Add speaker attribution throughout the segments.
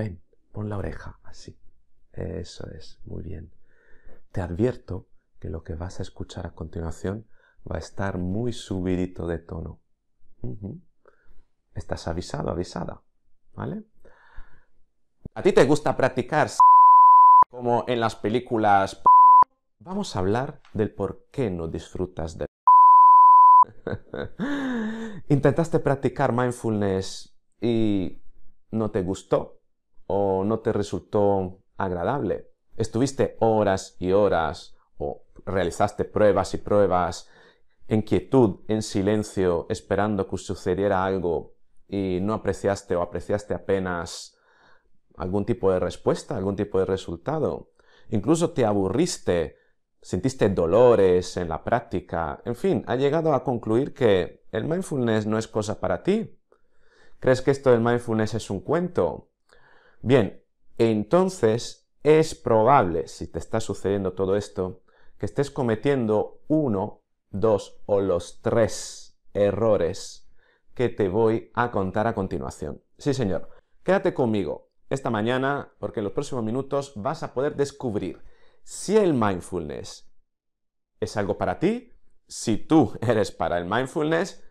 Speaker 1: Ven, pon la oreja así. Eso es, muy bien. Te advierto que lo que vas a escuchar a continuación va a estar muy subidito de tono. Estás avisado, avisada. ¿Vale? ¿A ti te gusta practicar como en las películas? Vamos a hablar del por qué no disfrutas de... Intentaste practicar mindfulness y no te gustó o no te resultó agradable. Estuviste horas y horas o realizaste pruebas y pruebas en quietud, en silencio, esperando que sucediera algo y no apreciaste o apreciaste apenas algún tipo de respuesta, algún tipo de resultado. Incluso te aburriste, sentiste dolores en la práctica, en fin, ha llegado a concluir que el mindfulness no es cosa para ti. ¿Crees que esto del mindfulness es un cuento? Bien, entonces es probable, si te está sucediendo todo esto, que estés cometiendo uno, dos o los tres errores que te voy a contar a continuación. Sí, señor. Quédate conmigo esta mañana porque en los próximos minutos vas a poder descubrir si el mindfulness es algo para ti, si tú eres para el mindfulness,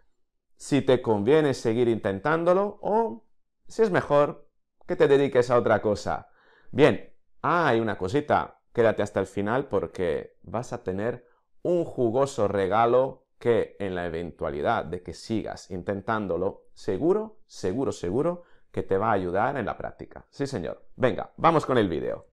Speaker 1: si te conviene seguir intentándolo o si es mejor que te dediques a otra cosa. Bien, ah, hay una cosita, quédate hasta el final porque vas a tener un jugoso regalo que en la eventualidad de que sigas intentándolo, seguro, seguro, seguro que te va a ayudar en la práctica. Sí, señor. Venga, vamos con el vídeo.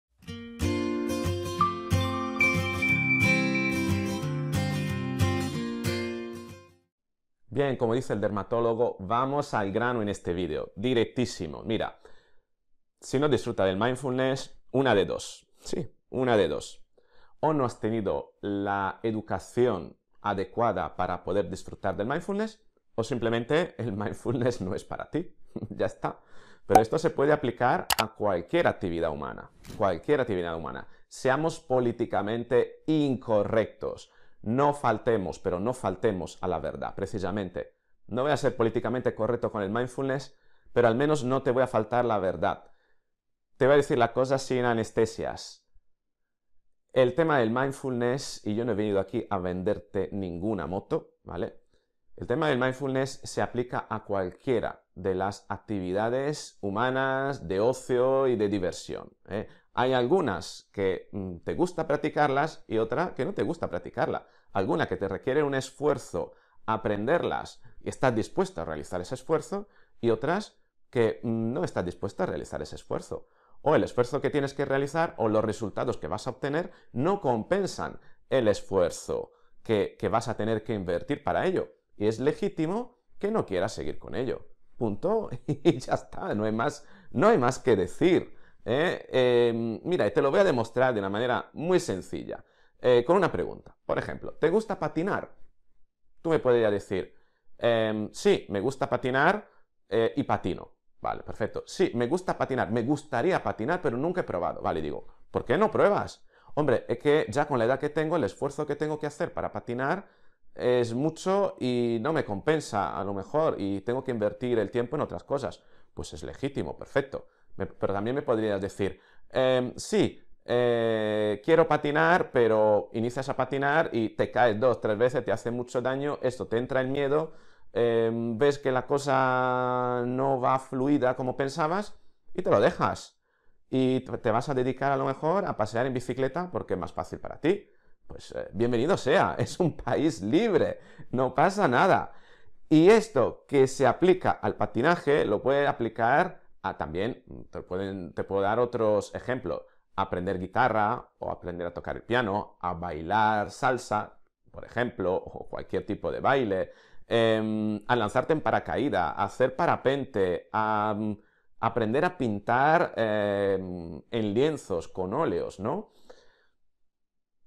Speaker 1: Bien, como dice el dermatólogo, vamos al grano en este vídeo, directísimo. Mira, si no disfruta del mindfulness, una de dos. Sí, una de dos. O no has tenido la educación adecuada para poder disfrutar del mindfulness, o simplemente el mindfulness no es para ti. ya está. Pero esto se puede aplicar a cualquier actividad humana. Cualquier actividad humana. Seamos políticamente incorrectos. No faltemos, pero no faltemos a la verdad, precisamente. No voy a ser políticamente correcto con el mindfulness, pero al menos no te voy a faltar la verdad te voy a decir la cosa sin anestesias. El tema del mindfulness, y yo no he venido aquí a venderte ninguna moto, ¿vale? El tema del mindfulness se aplica a cualquiera de las actividades humanas de ocio y de diversión. ¿eh? Hay algunas que mm, te gusta practicarlas y otra que no te gusta practicarla. Alguna que te requiere un esfuerzo aprenderlas y estás dispuesto a realizar ese esfuerzo y otras que mm, no estás dispuesta a realizar ese esfuerzo o el esfuerzo que tienes que realizar o los resultados que vas a obtener no compensan el esfuerzo que, vas a tener que invertir para ello. Y es legítimo que no quieras seguir con ello. Punto. Y ya está, no hay más, no hay más que decir. ¿eh? Em, mira, y mira, te lo voy a demostrar de una manera muy sencilla, eh, con una pregunta. Por ejemplo, ¿te gusta patinar? Tú me podrías decir, em, sí, me gusta patinar eh, y patino. Vale, perfecto. Sí, me gusta patinar, me gustaría patinar, pero nunca he probado. Vale, digo, ¿por qué no pruebas? Hombre, es que ya con la edad que tengo, el esfuerzo que tengo que hacer para patinar es mucho y no me compensa a lo mejor y tengo que invertir el tiempo en otras cosas. Pues es legítimo, perfecto. pero también me podrías decir, em, sí, eh, quiero patinar, pero inicias a patinar y te caes dos, tres veces, te hace mucho daño, esto te entra el miedo Em, ves que la cosa no va fluida como pensabas y te lo dejas. Y te vas a dedicar a lo mejor a pasear en bicicleta porque es más fácil para ti. Pues eh, bienvenido sea, es un país libre, no pasa nada. Y esto que se aplica al patinaje lo puede aplicar a también, te, pueden, te puedo dar otros ejemplos, aprender guitarra o aprender a tocar el piano, a bailar salsa, por ejemplo, o cualquier tipo de baile, Em, a lanzarte en paracaídas, a hacer parapente, a mm, aprender a pintar em, en lienzos con óleos, ¿no?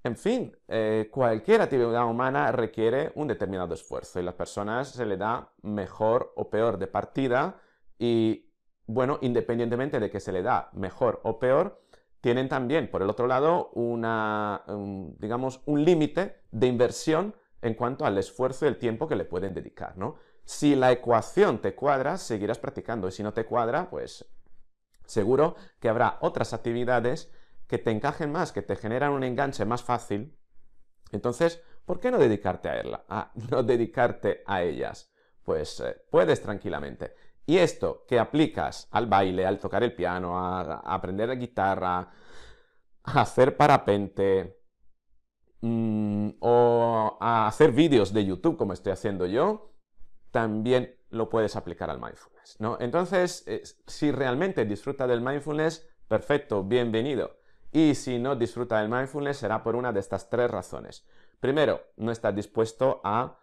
Speaker 1: En fin, eh, cualquier actividad humana requiere un determinado esfuerzo y las personas se le da mejor o peor de partida y, bueno, independientemente de que se le da mejor o peor, tienen también, por el otro lado, una, em, digamos, un límite de inversión en cuanto al esfuerzo y el tiempo que le pueden dedicar, ¿no? Si la ecuación te cuadra, seguirás practicando y si no te cuadra, pues seguro que habrá otras actividades que te encajen más, que te generan un enganche más fácil. Entonces, ¿por qué no dedicarte a, a no dedicarte a ellas? Pues eh, puedes tranquilamente. Y esto que aplicas al baile, al tocar el piano, a, a aprender la guitarra, a hacer parapente, Mm, o a hacer vídeos de YouTube como estoy haciendo yo, también lo puedes aplicar al mindfulness, ¿no? Entonces, eh, si realmente disfruta del mindfulness, perfecto, bienvenido. Y si no disfruta del mindfulness, será por una de estas tres razones. Primero, no estás dispuesto a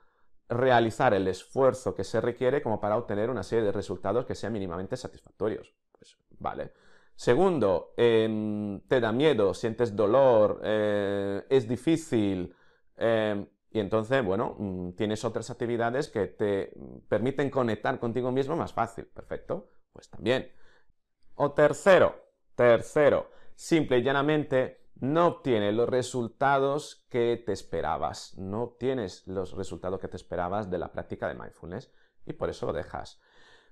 Speaker 1: realizar el esfuerzo que se requiere como para obtener una serie de resultados que sean mínimamente satisfactorios. Pues, vale. Segundo, em, te da miedo, sientes dolor, eh, es difícil. Em, y entonces, bueno, mm, tienes otras actividades que te permiten conectar contigo mismo más fácil. Perfecto, pues también. O tercero, tercero, simple y llanamente no obtienes los resultados que te esperabas. No obtienes los resultados que te esperabas de la práctica de mindfulness y por eso lo dejas.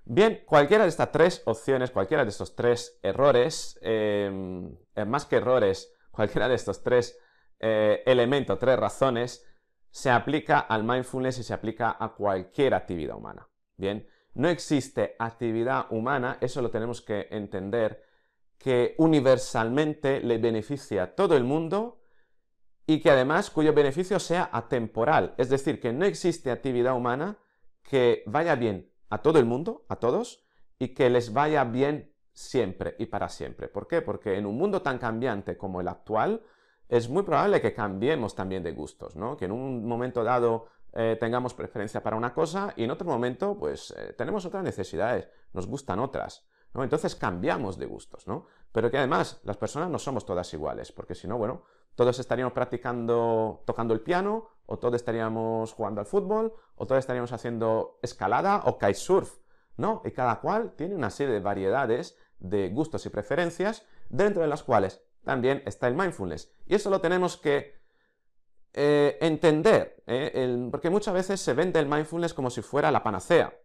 Speaker 1: Bien, cualquiera de estas tres opciones, cualquiera de estos tres errores, em, eh, más que errores, cualquiera de estos tres eh, elementos, tres razones, se aplica al mindfulness y se aplica a cualquier actividad humana. Bien, no existe actividad humana, eso lo tenemos que entender, que universalmente le beneficia a todo el mundo y que además cuyo beneficio sea atemporal. Es decir, que no existe actividad humana que vaya bien a todo el mundo, a todos, y que les vaya bien siempre y para siempre. ¿Por qué? Porque en un mundo tan cambiante como el actual, es muy probable que cambiemos también de gustos, ¿no? Que en un momento dado eh, tengamos preferencia para una cosa y en otro momento, pues, eh, tenemos otras necesidades, nos gustan otras, ¿no? Entonces cambiamos de gustos, ¿no? Pero que además, las personas no somos todas iguales, porque si no, bueno, todos estaríamos practicando, tocando el piano, o todos estaríamos jugando al fútbol, o todos estaríamos haciendo escalada o kitesurf, ¿no? Y cada cual tiene una serie de variedades de gustos y preferencias, dentro de las cuales también está el mindfulness. Y eso lo tenemos que eh, entender, ¿eh? porque muchas veces se vende el mindfulness como si fuera la panacea,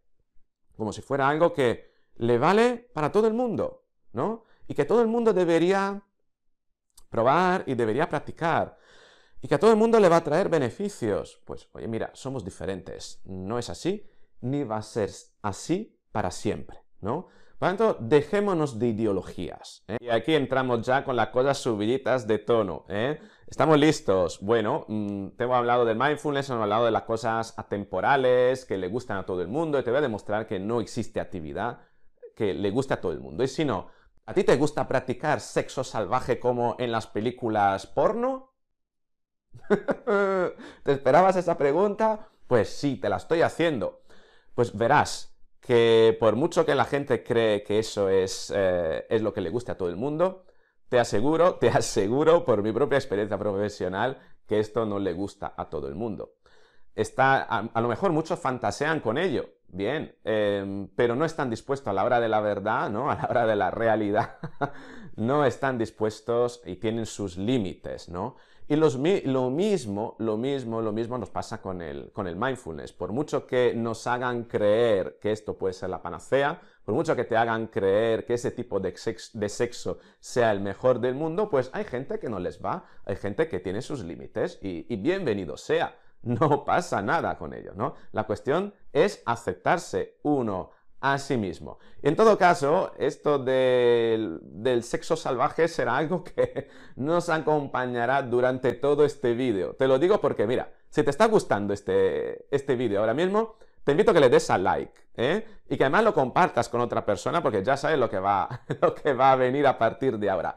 Speaker 1: como si fuera algo que le vale para todo el mundo, ¿no? Y que todo el mundo debería probar y debería practicar y que a todo el mundo le va a traer beneficios. Pues, oye, mira, somos diferentes. No es así, ni va a ser así para siempre, ¿no? Por lo tanto, dejémonos de ideologías. ¿eh? Y aquí entramos ya con las cosas subiditas de tono. ¿eh? Estamos listos. Bueno, mm, te hemos hablado del mindfulness, hemos hablado de las cosas atemporales, que le gustan a todo el mundo, y te voy a demostrar que no existe actividad que le guste a todo el mundo. Y si no, ¿a ti te gusta practicar sexo salvaje como en las películas porno? ¿Te esperabas esa pregunta? Pues sí, te la estoy haciendo. Pues verás que por mucho que la gente cree que eso es, eh, es lo que le gusta a todo el mundo, te aseguro, te aseguro por mi propia experiencia profesional que esto no le gusta a todo el mundo. Está, a, lo mejor muchos fantasean con ello, bien, em, pero no están dispuestos a la hora de la verdad, ¿no? A la hora de la realidad, no están dispuestos y tienen sus límites, ¿no? Y lo mismo, lo mismo, lo mismo nos pasa con el, con el mindfulness. Por mucho que nos hagan creer que esto puede ser la panacea, por mucho que te hagan creer que ese tipo de sexo, sea el mejor del mundo, pues hay gente que no les va, hay gente que tiene sus límites y, y bienvenido sea. No pasa nada con ellos, ¿no? La cuestión es aceptarse uno a mismo. En todo caso, esto del, sexo salvaje será algo que nos acompañará durante todo este vídeo. Te lo digo porque, mira, si te está gustando este, este vídeo ahora mismo, te invito a que le des a like, ¿eh? Y que además lo compartas con otra persona porque ya sabes lo que va, lo que va a venir a partir de ahora.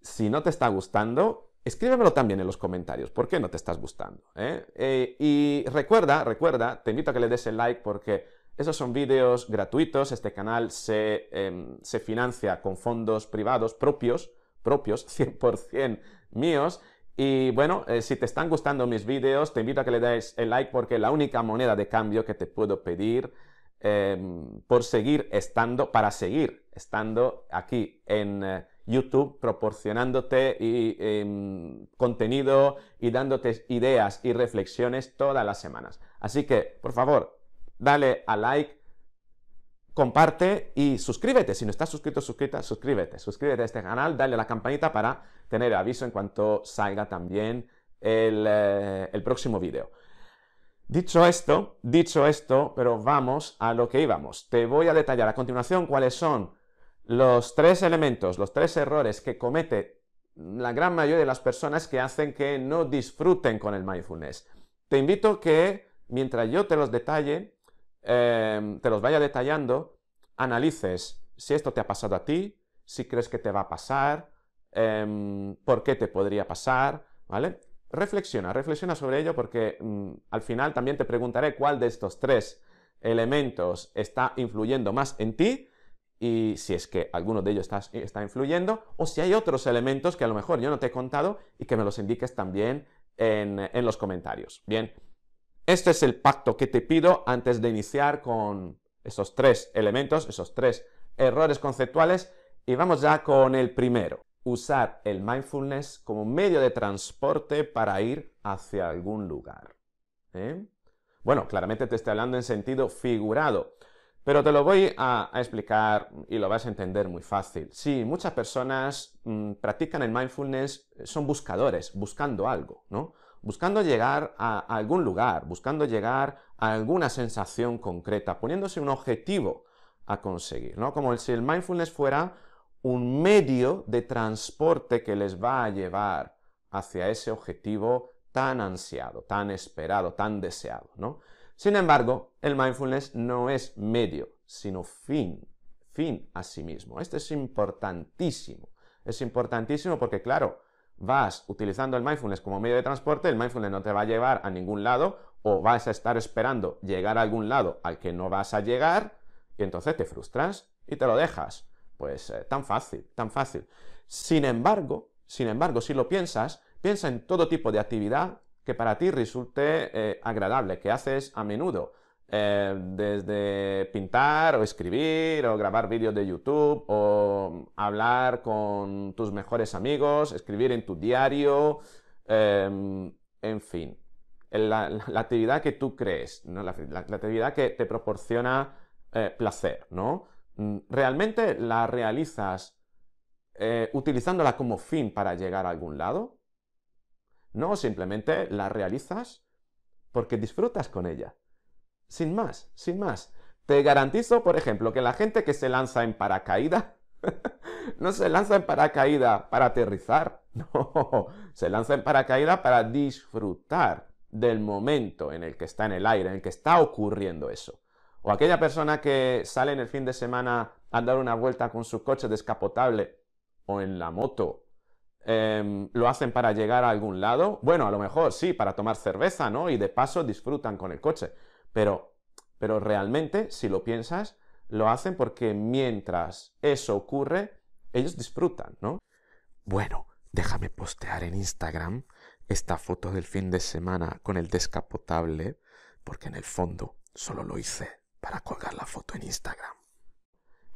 Speaker 1: Si no te está gustando, escríbemelo también en los comentarios, ¿por qué no te estás gustando? ¿eh? Eh, y recuerda, recuerda, te invito a que le des el like porque esos son vídeos gratuitos, este canal se, em, financia con fondos privados propios, propios, 100% míos, y bueno, eh, si te están gustando mis vídeos, te invito a que le des el like porque la única moneda de cambio que te puedo pedir em, por seguir estando, para seguir estando aquí en eh, YouTube, proporcionándote y, em, contenido y dándote ideas y reflexiones todas las semanas. Así que, por favor, dale a like, comparte y suscríbete. Si no estás suscrito, suscrita, suscríbete. Suscríbete a este canal, dale a la campanita para tener aviso en cuanto salga también el, eh, el próximo vídeo. Dicho esto, dicho esto, pero vamos a lo que íbamos. Te voy a detallar a continuación cuáles son los tres elementos, los tres errores que comete la gran mayoría de las personas que hacen que no disfruten con el mindfulness. Te invito que mientras yo te los detalle, Em, te los vaya detallando, analices si esto te ha pasado a ti, si crees que te va a pasar, em, por qué te podría pasar, ¿vale? Reflexiona, reflexiona sobre ello porque mm, al final también te preguntaré cuál de estos tres elementos está influyendo más en ti y si es que alguno de ellos está, influyendo, o si hay otros elementos que a lo mejor yo no te he contado y que me los indiques también en los comentarios. Bien, este es el pacto que te pido antes de iniciar con esos tres elementos, esos tres errores conceptuales. Y vamos ya con el primero, usar el mindfulness como medio de transporte para ir hacia algún lugar. ¿eh? Bueno, claramente te estoy hablando en sentido figurado, pero te lo voy a, explicar y lo vas a entender muy fácil. Sí, muchas personas mm, practican el mindfulness, son buscadores, buscando algo, ¿no? buscando llegar a algún lugar, buscando llegar a alguna sensación concreta, poniéndose un objetivo a conseguir, ¿no? Como si el mindfulness fuera un medio de transporte que les va a llevar hacia ese objetivo tan ansiado, tan esperado, tan deseado, ¿no? Sin embargo, el mindfulness no es medio, sino fin, fin a sí mismo. Esto es importantísimo. Es importantísimo porque, claro, vas utilizando el mindfulness como medio de transporte, el mindfulness no te va a llevar a ningún lado o vas a estar esperando llegar a algún lado al que no vas a llegar y entonces te frustras y te lo dejas. Pues eh, tan fácil, tan fácil. Sin embargo, sin embargo, si lo piensas, piensa en todo tipo de actividad que para ti resulte eh, agradable, que haces a menudo. Eh, desde pintar o escribir o grabar vídeos de YouTube o hablar con tus mejores amigos, escribir en tu diario, em, en fin. La, actividad que tú crees, la, actividad que te proporciona eh, placer, ¿no? Mm, ¿Realmente la realizas eh, utilizándola como fin para llegar a algún lado? No, simplemente la realizas porque disfrutas con ella. Sin más, sin más. Te garantizo, por ejemplo, que la gente que se lanza en paracaídas no se lanza en paracaídas para aterrizar, no, se lanza en paracaídas para disfrutar del momento en el que está en el aire, en el que está ocurriendo eso. O aquella persona que sale en el fin de semana a dar una vuelta con su coche descapotable o en la moto, em, ¿lo hacen para llegar a algún lado? Bueno, a lo mejor sí, para tomar cerveza, ¿no? Y de paso disfrutan con el coche. Pero, pero realmente, si lo piensas, lo hacen porque mientras eso ocurre, ellos disfrutan, ¿no? Bueno, déjame postear en Instagram esta foto del fin de semana con el descapotable, porque en el fondo solo lo hice para colgar la foto en Instagram.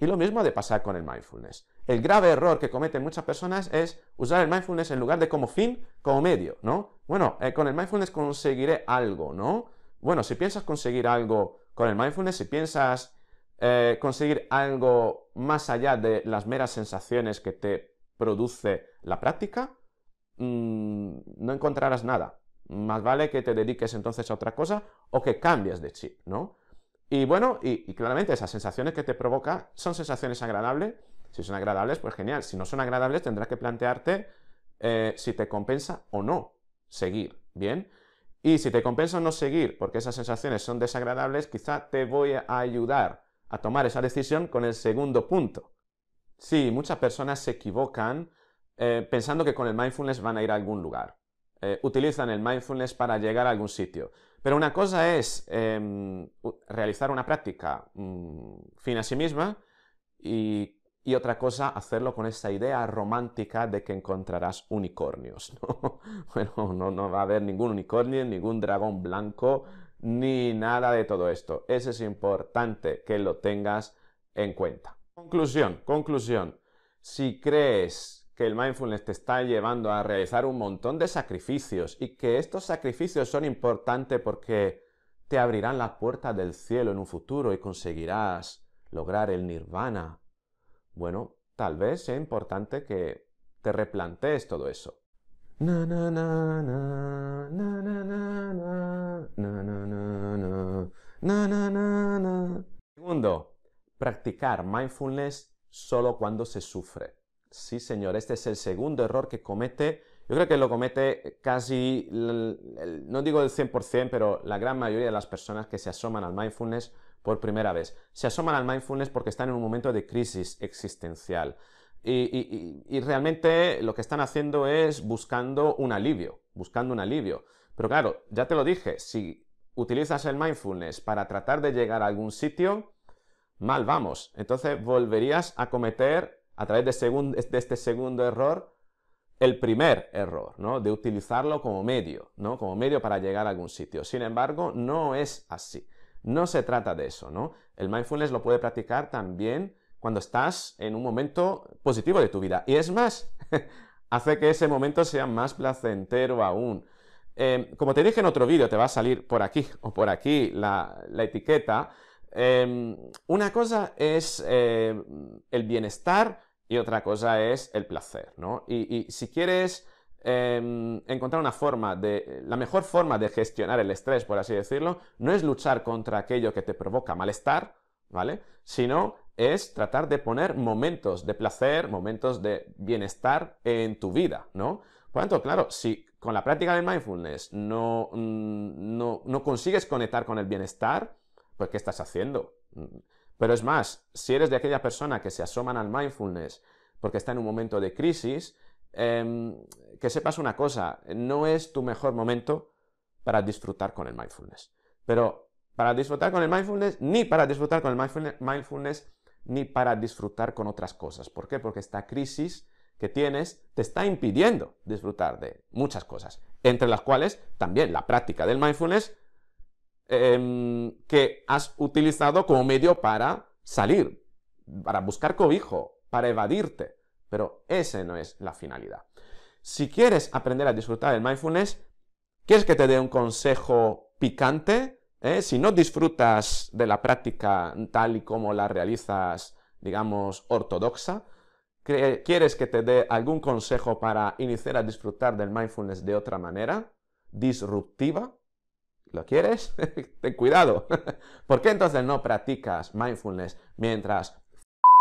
Speaker 1: Y lo mismo de pasar con el mindfulness. El grave error que cometen muchas personas es usar el mindfulness en lugar de como fin, como medio, ¿no? Bueno, eh, con el mindfulness conseguiré algo, ¿no? bueno, si piensas conseguir algo con el mindfulness, si piensas eh, conseguir algo más allá de las meras sensaciones que te produce la práctica, mm, no encontrarás nada. Más vale que te dediques entonces a otra cosa o que cambies de chip, ¿no? Y bueno, y, claramente esas sensaciones que te provoca son sensaciones agradables. Si son agradables, pues genial. Si no son agradables, tendrás que plantearte eh, si te compensa o no seguir, ¿bien? Y si te compensa no seguir porque esas sensaciones son desagradables, quizá te voy a ayudar a tomar esa decisión con el segundo punto. Sí, muchas personas se equivocan eh, pensando que con el mindfulness van a ir a algún lugar. Eh, utilizan el mindfulness para llegar a algún sitio. Pero una cosa es em, realizar una práctica mm, fin a sí misma y y otra cosa, hacerlo con esa idea romántica de que encontrarás unicornios. ¿no? Bueno, no, no va a haber ningún unicornio, ningún dragón blanco, ni nada de todo esto. Eso es importante que lo tengas en cuenta. Conclusión, conclusión. Si crees que el mindfulness te está llevando a realizar un montón de sacrificios y que estos sacrificios son importantes porque te abrirán la puerta del cielo en un futuro y conseguirás lograr el nirvana bueno, tal vez sea importante que te replantees todo eso. Segundo, practicar mindfulness solo cuando se sufre. Sí, señor, este es el segundo error que comete. Yo creo que lo comete casi, no digo el 100%, pero la gran mayoría de las personas que se asoman al mindfulness por primera vez. Se asoman al mindfulness porque están en un momento de crisis existencial. Y, realmente lo que están haciendo es buscando un alivio, buscando un alivio. Pero claro, ya te lo dije, si utilizas el mindfulness para tratar de llegar a algún sitio, mal vamos. Entonces volverías a cometer, a través de, de este segundo error, el primer error, ¿no? De utilizarlo como medio, ¿no? Como medio para llegar a algún sitio. Sin embargo, no es así. No se trata de eso, ¿no? El mindfulness lo puede practicar también cuando estás en un momento positivo de tu vida. Y es más, hace que ese momento sea más placentero aún. Em, como te dije en otro vídeo, te va a salir por aquí o por aquí la, etiqueta. Em, una cosa es em, el bienestar y otra cosa es el placer, ¿no? y si quieres Em, encontrar una forma de, la mejor forma de gestionar el estrés, por así decirlo, no es luchar contra aquello que te provoca malestar, ¿vale? Sino es tratar de poner momentos de placer, momentos de bienestar en tu vida, ¿no? Por tanto, claro, si con la práctica del mindfulness no, mm, no, no consigues conectar con el bienestar, pues ¿qué estás haciendo? Pero es más, si eres de aquella persona que se asoman al mindfulness porque está en un momento de crisis, Em, que sepas una cosa, no es tu mejor momento para disfrutar con el mindfulness. Pero para disfrutar con el mindfulness, ni para disfrutar con el mindfulness, ni para disfrutar con otras cosas. ¿Por qué? Porque esta crisis que tienes te está impidiendo disfrutar de muchas cosas, entre las cuales también la práctica del mindfulness em, que has utilizado como medio para salir, para buscar cobijo, para evadirte. Pero esa no es la finalidad. Si quieres aprender a disfrutar del mindfulness, ¿quieres que te dé un consejo picante? ¿Eh? Si no disfrutas de la práctica tal y como la realizas, digamos, ortodoxa, ¿quieres que te dé algún consejo para iniciar a disfrutar del mindfulness de otra manera? ¿Disruptiva? ¿Lo quieres? Ten cuidado. ¿Por qué entonces no practicas mindfulness mientras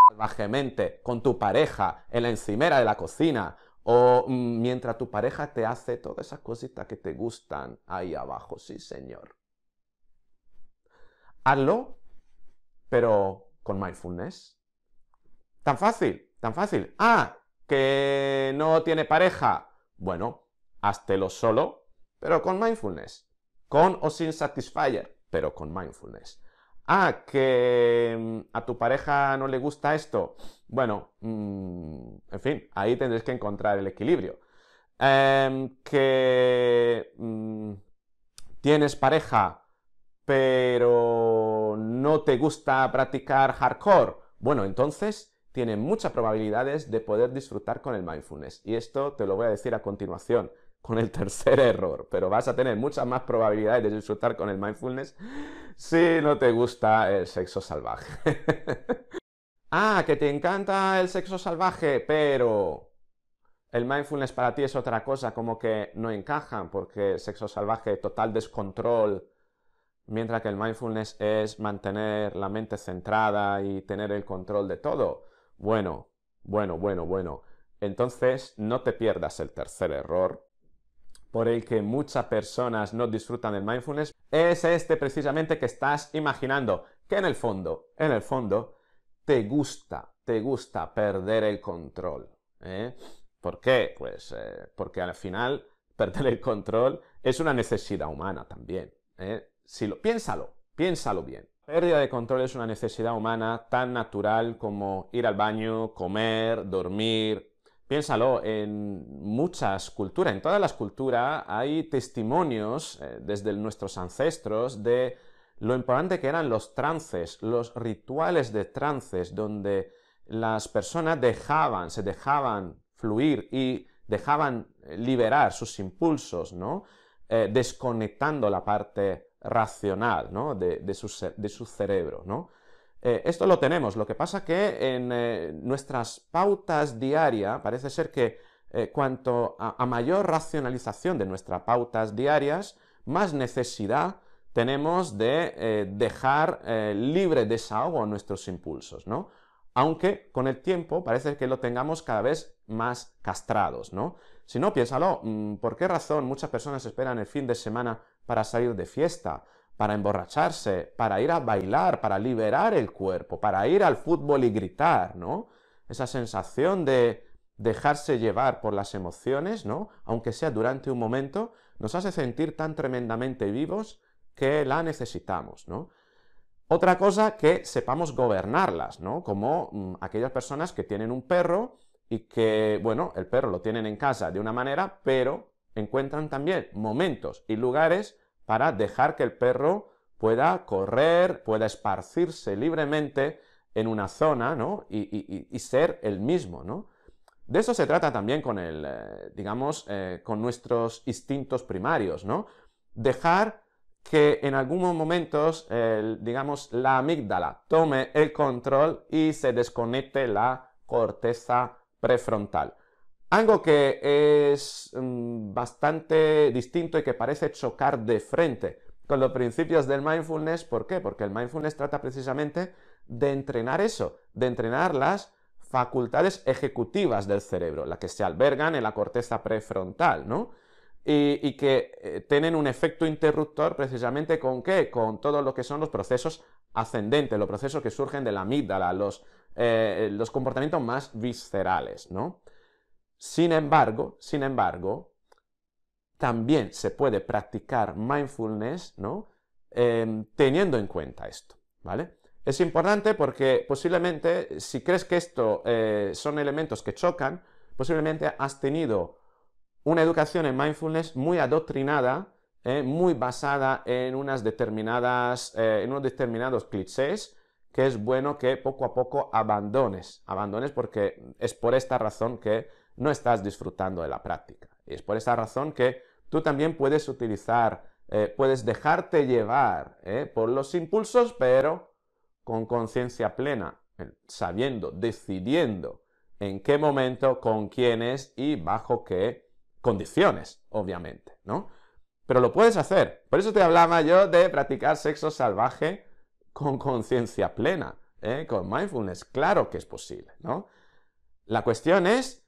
Speaker 1: salvajemente con tu pareja en la encimera de la cocina o mm, mientras tu pareja te hace todas esas cositas que te gustan ahí abajo, sí señor. Hazlo, pero con mindfulness. Tan fácil, tan fácil. Ah, que no tiene pareja. Bueno, háztelo solo, pero con mindfulness. Con o sin satisfier, pero con mindfulness. Ah, que mm, a tu pareja no le gusta esto. Bueno, mm, en fin, ahí tendréis que encontrar el equilibrio. Em, que mm, tienes pareja, pero no te gusta practicar hardcore. Bueno, entonces tiene muchas probabilidades de poder disfrutar con el mindfulness. Y esto te lo voy a decir a continuación con el tercer error, pero vas a tener muchas más probabilidades de disfrutar con el mindfulness si no te gusta el sexo salvaje. ah, que te encanta el sexo salvaje, pero el mindfulness para ti es otra cosa, como que no encaja, porque sexo salvaje, total descontrol, mientras que el mindfulness es mantener la mente centrada y tener el control de todo. Bueno, bueno, bueno, bueno. Entonces, no te pierdas el tercer error por el que muchas personas no disfrutan del mindfulness, es este precisamente que estás imaginando, que en el fondo, en el fondo, te gusta, te gusta perder el control. ¿eh? ¿Por qué? Pues eh, porque al final perder el control es una necesidad humana también. ¿eh? lo, piénsalo, piénsalo bien. Pérdida de control es una necesidad humana tan natural como ir al baño, comer, dormir, Piénsalo, en muchas culturas, en todas las culturas hay testimonios eh, desde nuestros ancestros de lo importante que eran los trances, los rituales de trances, donde las personas dejaban, se dejaban fluir y dejaban liberar sus impulsos, ¿no? Eh, desconectando la parte racional, De, su, de su cerebro, ¿no? Eh, esto lo tenemos, lo que pasa que en eh, nuestras pautas diarias parece ser que eh, cuanto a, mayor racionalización de nuestras pautas diarias, más necesidad tenemos de dejar libre desahogo a nuestros impulsos, ¿no? Aunque con el tiempo parece que lo tengamos cada vez más castrados, ¿no? Si no, piénsalo, mm, ¿por qué razón muchas personas esperan el fin de semana para salir de fiesta? para emborracharse, para ir a bailar, para liberar el cuerpo, para ir al fútbol y gritar, ¿no? Esa sensación de dejarse llevar por las emociones, ¿no? Aunque sea durante un momento, nos hace sentir tan tremendamente vivos que la necesitamos, ¿no? Otra cosa que sepamos gobernarlas, ¿no? Como mm, aquellas personas que tienen un perro y que, bueno, el perro lo tienen en casa de una manera, pero encuentran también momentos y lugares para dejar que el perro pueda correr, pueda esparcirse libremente en una zona, ¿no? Y, ser el mismo, ¿no? De eso se trata también con el, eh, digamos, eh, con nuestros instintos primarios, ¿no? Dejar que en algunos momentos, digamos, la amígdala tome el control y se desconecte la corteza prefrontal. Algo que es mm, bastante distinto y que parece chocar de frente con los principios del mindfulness, ¿por qué? Porque el mindfulness trata precisamente de entrenar eso, de entrenar las facultades ejecutivas del cerebro, las que se albergan en la corteza prefrontal, ¿no? Y, que eh, tienen un efecto interruptor precisamente con qué? Con todo lo que son los procesos ascendentes, los procesos que surgen de la amígdala, los, eh, los comportamientos más viscerales, ¿no? Sin embargo, sin embargo, también se puede practicar mindfulness, em, teniendo en cuenta esto, ¿vale? Es importante porque posiblemente, si crees que esto eh, son elementos que chocan, posiblemente has tenido una educación en mindfulness muy adoctrinada, eh, muy basada en, unas determinadas, eh, en unos determinados clichés, que es bueno que poco a poco abandones, abandones porque es por esta razón que no estás disfrutando de la práctica. Y es por esa razón que tú también puedes utilizar, eh, puedes dejarte llevar eh, por los impulsos, pero con conciencia plena, eh, sabiendo, decidiendo en qué momento, con quiénes y bajo qué condiciones, obviamente, ¿no? Pero lo puedes hacer. Por eso te hablaba yo de practicar sexo salvaje con conciencia plena, con mindfulness. Claro que es posible, ¿no? La cuestión es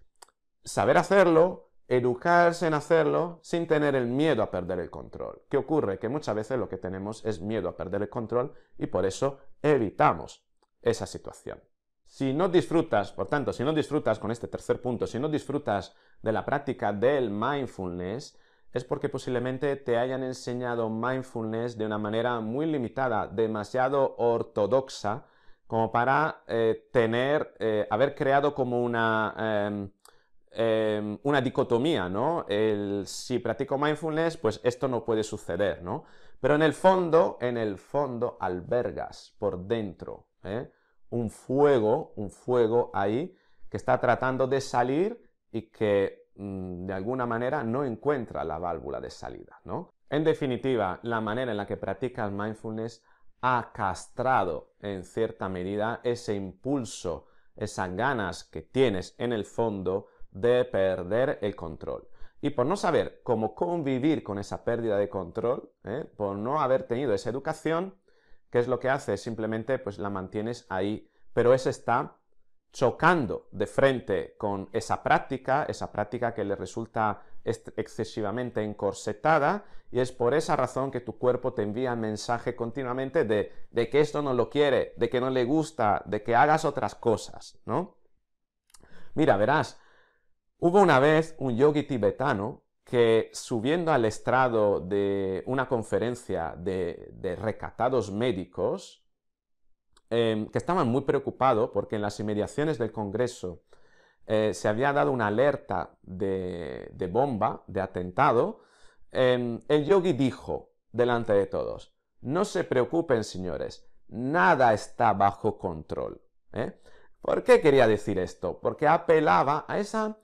Speaker 1: saber hacerlo, educarse en hacerlo sin tener el miedo a perder el control. ¿Qué ocurre? Que muchas veces lo que tenemos es miedo a perder el control y por eso evitamos esa situación. Si no disfrutas, por tanto, si no disfrutas con este tercer punto, si no disfrutas de la práctica del mindfulness, es porque posiblemente te hayan enseñado mindfulness de una manera muy limitada, demasiado ortodoxa, como para eh, tener, eh, haber creado como una... Em, Em, una dicotomía, ¿no? El, si practico mindfulness, pues esto no puede suceder, ¿no? Pero en el fondo, en el fondo albergas por dentro ¿eh? un fuego, un fuego ahí que está tratando de salir y que mm, de alguna manera no encuentra la válvula de salida, ¿no? En definitiva, la manera en la que practicas mindfulness ha castrado en cierta medida ese impulso, esas ganas que tienes en el fondo de perder el control. Y por no saber cómo convivir con esa pérdida de control, ¿eh? por no haber tenido esa educación, ¿qué es lo que hace? Simplemente pues la mantienes ahí, pero eso está chocando de frente con esa práctica, esa práctica que le resulta excesivamente encorsetada, y es por esa razón que tu cuerpo te envía mensaje continuamente de, de que esto no lo quiere, de que no le gusta, de que hagas otras cosas, ¿no? Mira, verás, Hubo una vez un yogi tibetano que subiendo al estrado de una conferencia de, recatados médicos, em, que estaban muy preocupados porque en las inmediaciones del Congreso eh, se había dado una alerta de, bomba, de atentado, em, el yogi dijo delante de todos, no se preocupen señores, nada está bajo control. ¿eh? ¿Por qué quería decir esto? Porque apelaba a esa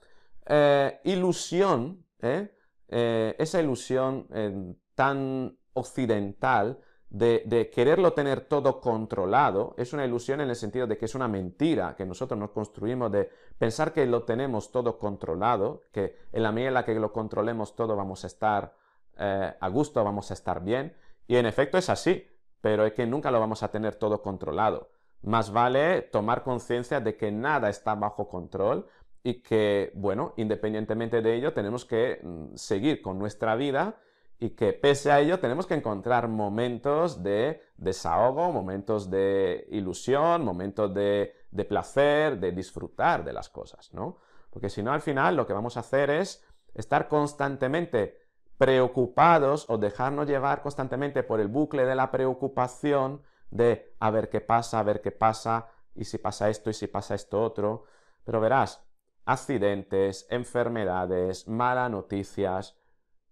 Speaker 1: eh, ilusión, ¿eh? Eh, esa ilusión tan occidental de, de, quererlo tener todo controlado, es una ilusión en el sentido de que es una mentira que nosotros nos construimos de pensar que lo tenemos todo controlado, que en la medida en la que lo controlemos todo vamos a estar a gusto, vamos a estar bien, y en efecto es así, pero es que nunca lo vamos a tener todo controlado. Más vale tomar conciencia de que nada está bajo control y que, bueno, independientemente de ello, tenemos que mm, seguir con nuestra vida y que pese a ello tenemos que encontrar momentos de desahogo, momentos de ilusión, momentos de, placer, de disfrutar de las cosas, ¿no? Porque si no, al final lo que vamos a hacer es estar constantemente preocupados o dejarnos llevar constantemente por el bucle de la preocupación de a ver qué pasa, a ver qué pasa, y si pasa esto, y si pasa esto otro. Pero verás, accidentes, enfermedades, malas noticias.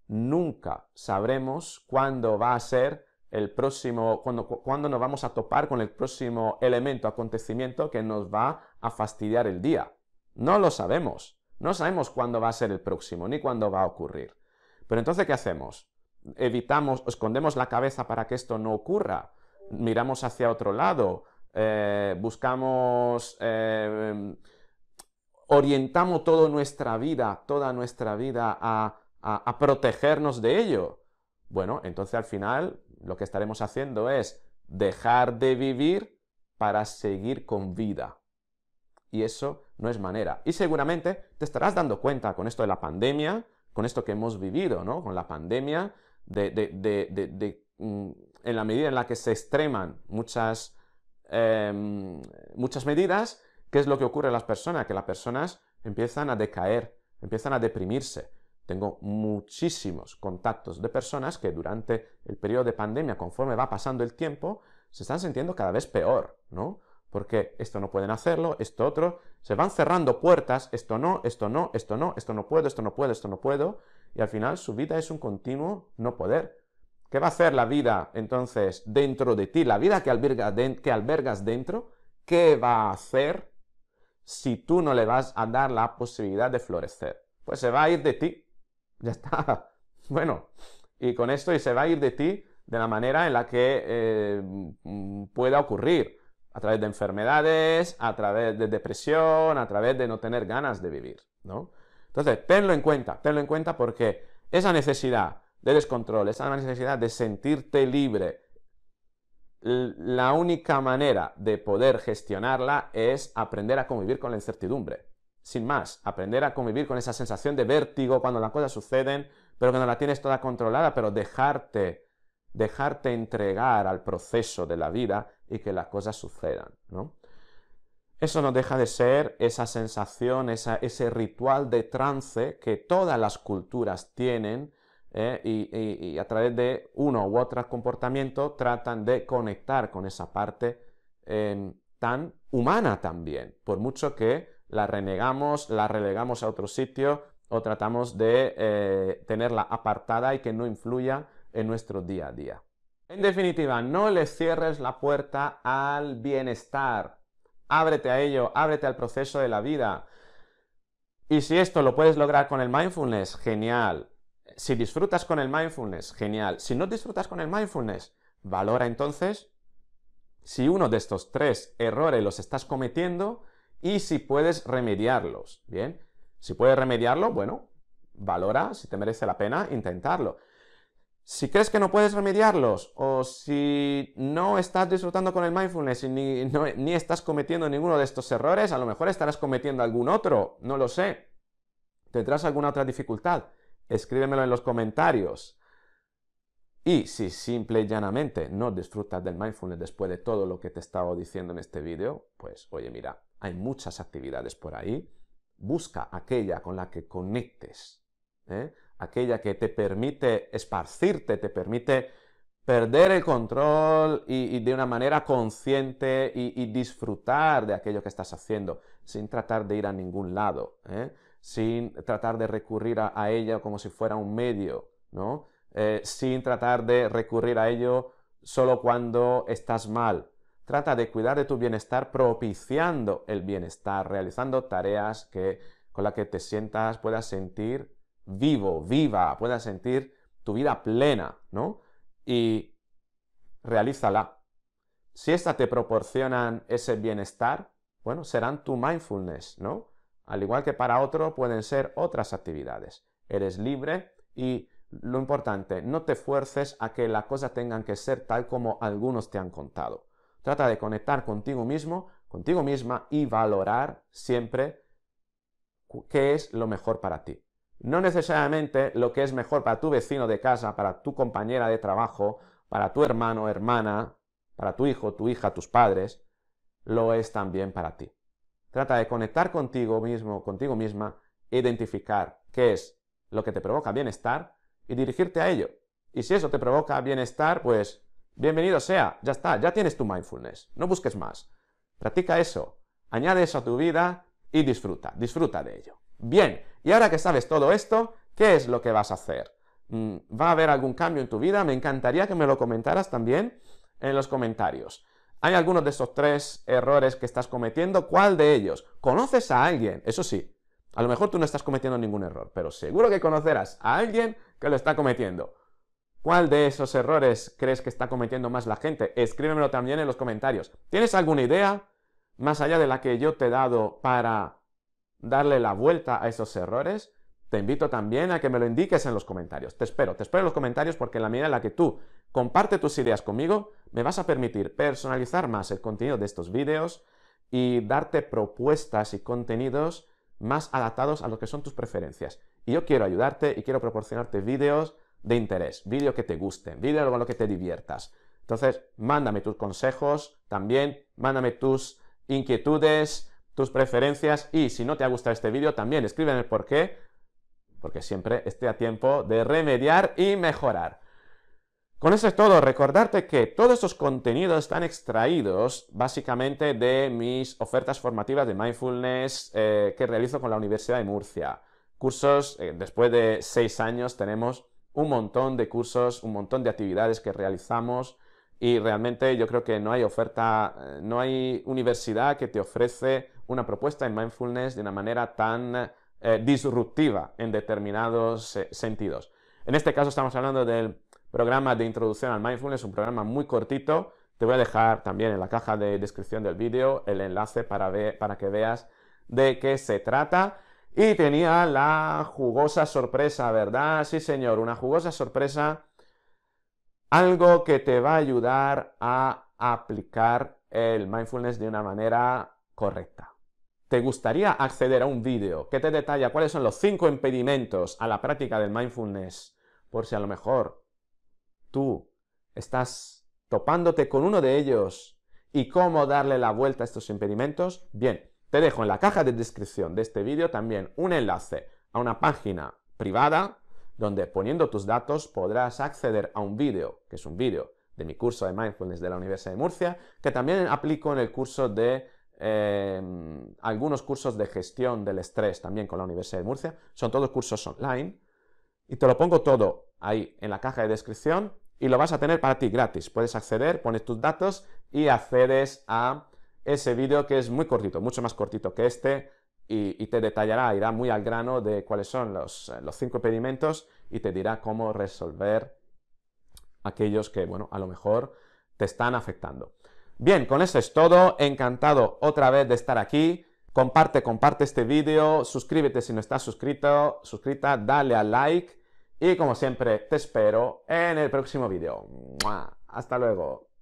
Speaker 1: Nunca sabremos cuándo va a ser el próximo, cuándo, nos vamos a topar con el próximo elemento, acontecimiento que nos va a fastidiar el día. No lo sabemos. No sabemos cuándo va a ser el próximo, ni cuándo va a ocurrir. Pero entonces, ¿qué hacemos? Evitamos, escondemos la cabeza para que esto no ocurra. Miramos hacia otro lado. Eh, buscamos... Eh, orientamos toda nuestra vida, toda nuestra vida a, protegernos de ello, bueno, entonces al final lo que estaremos haciendo es dejar de vivir para seguir con vida. Y eso no es manera. Y seguramente te estarás dando cuenta con esto de la pandemia, con esto que hemos vivido, ¿no? Con la pandemia, mm, en la medida en la que se extreman muchas, em, muchas medidas, ¿Qué es lo que ocurre a las personas? Que las personas empiezan a decaer, empiezan a deprimirse. Tengo muchísimos contactos de personas que durante el periodo de pandemia, conforme va pasando el tiempo, se están sintiendo cada vez peor, ¿no? Porque esto no pueden hacerlo, esto otro, se van cerrando puertas, esto no, esto no, esto no, esto no puedo, esto no puedo, esto no puedo, y al final su vida es un continuo no poder. ¿Qué va a hacer la vida entonces dentro de ti? La vida que, que albergas dentro, ¿qué va a hacer si tú no le vas a dar la posibilidad de florecer. Pues se va a ir de ti. Ya está. Bueno, y con esto y se va a ir de ti de la manera en la que eh, pueda ocurrir. A través de enfermedades, a través de depresión, a través de no tener ganas de vivir, ¿no? Entonces, tenlo en cuenta, tenlo en cuenta porque esa necesidad de descontrol, esa necesidad de sentirte libre, la única manera de poder gestionarla es aprender a convivir con la incertidumbre. Sin más, aprender a convivir con esa sensación de vértigo cuando las cosas suceden, pero que no la tienes toda controlada, pero dejarte, dejarte entregar al proceso de la vida y que las cosas sucedan, ¿no? Eso no deja de ser esa sensación, ese ritual de trance que todas las culturas tienen ¿eh? y, a través de uno u otro comportamiento tratan de conectar con esa parte em, tan humana también, por mucho que la renegamos, la relegamos a otro sitio o tratamos de eh, tenerla apartada y que no influya en nuestro día a día. En definitiva, no le cierres la puerta al bienestar. Ábrete a ello, ábrete al proceso de la vida. Y si esto lo puedes lograr con el mindfulness, genial si disfrutas con el mindfulness, genial. Si no disfrutas con el mindfulness, valora entonces si uno de estos tres errores los estás cometiendo y si puedes remediarlos. Bien, si puedes remediarlo, bueno, valora si te merece la pena intentarlo. Si crees que no puedes remediarlos o si no estás disfrutando con el mindfulness y ni, ni estás cometiendo ninguno de estos errores, a lo mejor estarás cometiendo algún otro, no lo sé. Tendrás alguna otra dificultad. Escríbemelo en los comentarios. Y si simple y llanamente no disfrutas del mindfulness después de todo lo que te estaba diciendo en este vídeo, pues oye mira, hay muchas actividades por ahí. Busca aquella con la que conectes, ¿eh? aquella que te permite esparcirte, te permite perder el control y, de una manera consciente y, disfrutar de aquello que estás haciendo, sin tratar de ir a ningún lado. ¿eh? sin tratar de recurrir a, ella como si fuera un medio, ¿no? Eh, sin tratar de recurrir a ello solo cuando estás mal. Trata de cuidar de tu bienestar propiciando el bienestar, realizando tareas que, con las que te sientas, puedas sentir vivo, viva, puedas sentir tu vida plena, ¿no? Y realízala. Si estas te proporcionan ese bienestar, bueno, serán tu mindfulness, ¿no? Al igual que para otro pueden ser otras actividades. Eres libre y lo importante, no te fuerces a que las cosas tengan que ser tal como algunos te han contado. Trata de conectar contigo mismo, contigo misma y valorar siempre qué es lo mejor para ti. No necesariamente lo que es mejor para tu vecino de casa, para tu compañera de trabajo, para tu hermano, hermana, para tu hijo, tu hija, tus padres, lo es también para ti. Trata de conectar contigo mismo, contigo misma, identificar qué es lo que te provoca bienestar y dirigirte a ello. Y si eso te provoca bienestar, pues bienvenido sea, ya está, ya tienes tu mindfulness, no busques más. Practica eso, añade eso a tu vida y disfruta, disfruta de ello. Bien, y ahora que sabes todo esto, ¿qué es lo que vas a hacer? Mm, ¿Va a haber algún cambio en tu vida? Me encantaría que me lo comentaras también en los comentarios hay alguno de esos tres errores que estás cometiendo. ¿Cuál de ellos? ¿Conoces a alguien? Eso sí, a lo mejor tú no estás cometiendo ningún error, pero seguro que conocerás a alguien que lo está cometiendo. ¿Cuál de esos errores crees que está cometiendo más la gente? Escríbemelo también en los comentarios. ¿Tienes alguna idea más allá de la que yo te he dado para darle la vuelta a esos errores? Te invito también a que me lo indiques en los comentarios. Te espero, te espero en los comentarios porque en la medida en la que tú comparte tus ideas conmigo, me vas a permitir personalizar más el contenido de estos vídeos y darte propuestas y contenidos más adaptados a lo que son tus preferencias. Y yo quiero ayudarte y quiero proporcionarte vídeos de interés, vídeos que te gusten, vídeos con los que te diviertas. Entonces, mándame tus consejos también, mándame tus inquietudes, tus preferencias y si no te ha gustado este vídeo, también escríbeme el por qué porque siempre esté a tiempo de remediar y mejorar. Con eso es todo, recordarte que todos estos contenidos están extraídos básicamente de mis ofertas formativas de mindfulness eh, que realizo con la Universidad de Murcia. Cursos, eh, después de seis años tenemos un montón de cursos, un montón de actividades que realizamos y realmente yo creo que no hay oferta, eh, no hay universidad que te ofrece una propuesta en mindfulness de una manera tan eh, disruptiva en determinados eh, sentidos. En este caso estamos hablando del programa de introducción al mindfulness, un programa muy cortito. Te voy a dejar también en la caja de descripción del vídeo el enlace para, ver, para que veas de qué se trata. Y tenía la jugosa sorpresa, ¿verdad? Sí, señor, una jugosa sorpresa. Algo que te va a ayudar a aplicar el mindfulness de una manera correcta. ¿Te gustaría acceder a un vídeo que te detalla cuáles son los cinco impedimentos a la práctica del mindfulness? Por si a lo mejor tú estás topándote con uno de ellos y cómo darle la vuelta a estos impedimentos. Bien, te dejo en la caja de descripción de este vídeo también un enlace a una página privada donde poniendo tus datos podrás acceder a un vídeo, que es un vídeo de mi curso de mindfulness de la Universidad de Murcia, que también aplico en el curso de Em, algunos cursos de gestión del estrés también con la Universidad de Murcia. Son todos cursos online. Y te lo pongo todo ahí en la caja de descripción y lo vas a tener para ti gratis. Puedes acceder, pones tus datos y accedes a ese vídeo que es muy cortito, mucho más cortito que este y, te detallará, irá muy al grano de cuáles son los, los cinco impedimentos y te dirá cómo resolver aquellos que, bueno, a lo mejor te están afectando. Bien, con eso es todo. Encantado otra vez de estar aquí. Comparte, comparte este vídeo, suscríbete si no estás suscrito, suscrita, dale a like y como siempre te espero en el próximo vídeo. Hasta luego.